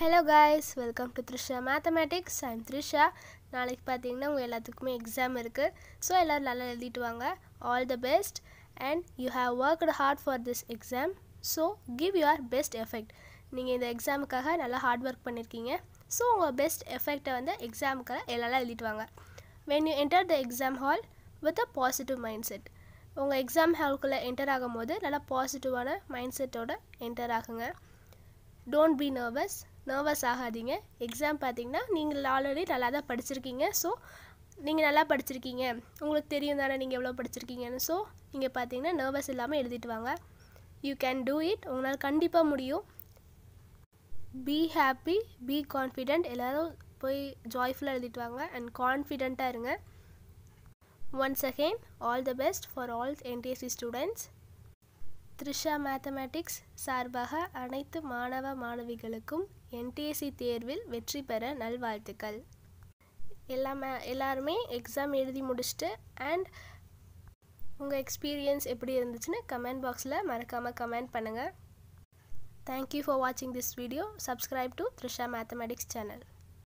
hello guys welcome to Trisha mathematics I'm Trisha நாளைக்கு பார்த்தீங்கன்னா உங்கள் எல்லாத்துக்குமே எக்ஸாம் இருக்குது ஸோ எல்லோரும் நல்லா எழுதிட்டு வாங்க all the best and you have worked hard for this exam so give your best effect நீங்கள் இந்த எக்ஸாமுக்காக நல்லா ஹார்ட் ஒர்க் பண்ணியிருக்கீங்க ஸோ உங்கள் பெஸ்ட் எஃபெக்டை வந்து எக்ஸாமுக்காக எல்லாம் எழுதிட்டு வாங்க when you enter the exam hall with a positive mind set உங்கள் எக்ஸாம் ஹால்குள்ளே என்டர் ஆகும்போது நல்லா பாசிட்டிவான மைண்ட் செட்டோட என்டர் ஆகுங்க டோன்ட் பி நர்வஸ் நர்வஸ் ஆகாதீங்க எக்ஸாம் பார்த்தீங்கன்னா நீங்கள் ஆல்ரெடி நல்லா தான் படிச்சிருக்கீங்க ஸோ நீங்கள் நல்லா படிச்சிருக்கீங்க உங்களுக்கு தெரியும் தானே நீங்கள் எவ்வளோ படிச்சிருக்கீங்கன்னு ஸோ நீங்கள் பார்த்தீங்கன்னா நர்வஸ் இல்லாமல் எழுதிட்டு வாங்க யூ கேன் டூ இட் உங்களால் கண்டிப்பாக முடியும் பி ஹாப்பி பி கான்ஃபிடென்ட் எல்லோரும் போய் ஜாய்ஃபுல்லாக எழுதிட்டு வாங்க அண்ட் கான்ஃபிடெண்ட்டாக இருங்க once again all the best for all NTSE students Trisha mathematics சார்பாக அனைத்து மாணவ மாணவிகளுக்கும் என்டிஎஸ்சி தேர்வில் வெற்றி பெற நல்வாழ்த்துக்கள் எல்லாமே எல்லாருமே எக்ஸாம் எழுதி முடிச்சுட்டு அண்ட் உங்கள் எக்ஸ்பீரியன்ஸ் எப்படி இருந்துச்சுன்னு கமெண்ட் பாக்ஸில் மறக்காமல் கமெண்ட் பண்ணுங்கள் தேங்க்யூ ஃபார் வாட்சிங் this video subscribe to Trisha mathematics channel